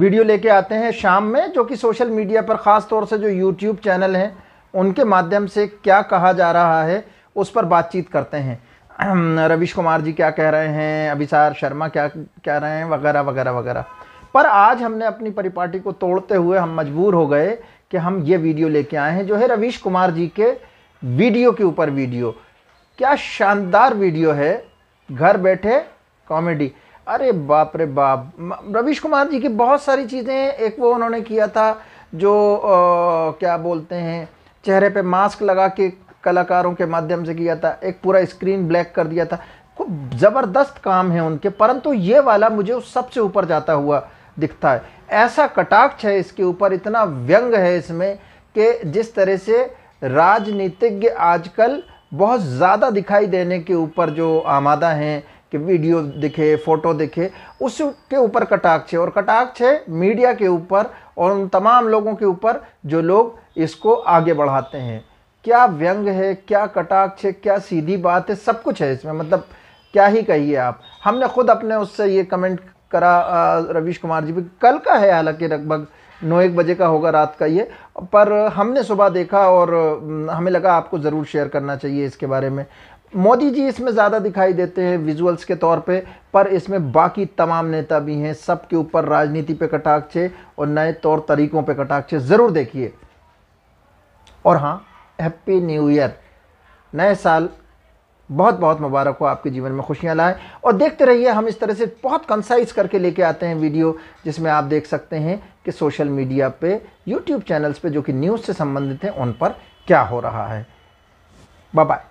video लेके आते हैं शाम में जो कि सोशल मीडिया पर ख़ास तौर से जो यूट्यूब चैनल हैं उनके माध्यम से क्या कहा जा रहा है उस पर बातचीत करते हैं रविश कुमार जी क्या कह रहे हैं अभिसार शर्मा क्या कह रहे हैं वगैरह वगैरह वगैरह पर आज हमने अपनी परिपाटी को तोड़ते हुए हम मजबूर हो गए कि हम ये वीडियो लेके आए हैं जो है रवीश कुमार जी के वीडियो के ऊपर वीडियो क्या शानदार वीडियो है घर बैठे कॉमेडी अरे बाप रे बाप रवीश कुमार जी की बहुत सारी चीज़ें एक वो उन्होंने किया था जो आ, क्या बोलते हैं चेहरे पे मास्क लगा के कलाकारों के माध्यम से किया था एक पूरा स्क्रीन ब्लैक कर दिया था खूब ज़बरदस्त काम है उनके परंतु ये वाला मुझे उस सबसे ऊपर जाता हुआ दिखता है ऐसा कटाक्ष है इसके ऊपर इतना व्यंग है इसमें कि जिस तरह से राजनीतिज्ञ आजकल बहुत ज़्यादा दिखाई देने के ऊपर जो आमादा हैं कि वीडियो दिखे फ़ोटो दिखे उसके ऊपर कटाक्ष है और कटाक्ष है मीडिया के ऊपर और उन तमाम लोगों के ऊपर जो लोग इसको आगे बढ़ाते हैं क्या व्यंग है क्या कटाक्ष है क्या सीधी बात है सब कुछ है इसमें मतलब क्या ही कहिए आप हमने खुद अपने उससे ये कमेंट करा रवीश कुमार जी भी कल का है हालांकि लगभग नौ एक बजे का होगा रात का ये पर हमने सुबह देखा और हमें लगा आपको ज़रूर शेयर करना चाहिए इसके बारे में मोदी जी इसमें ज़्यादा दिखाई देते हैं विजुअल्स के तौर पे पर इसमें बाकी तमाम नेता भी हैं सब के ऊपर राजनीति पे कटाक्ष है और नए तौर तरीकों पे कटाक्ष ज़रूर देखिए और हाँ हैप्पी न्यू ईयर नए साल बहुत बहुत मुबारक हो आपके जीवन में खुशियाँ लाएँ और देखते रहिए हम इस तरह से बहुत कंसाइज करके लेके आते हैं वीडियो जिसमें आप देख सकते हैं कि सोशल मीडिया पे यूट्यूब चैनल्स पे जो कि न्यूज़ से संबंधित हैं उन पर क्या हो रहा है बाय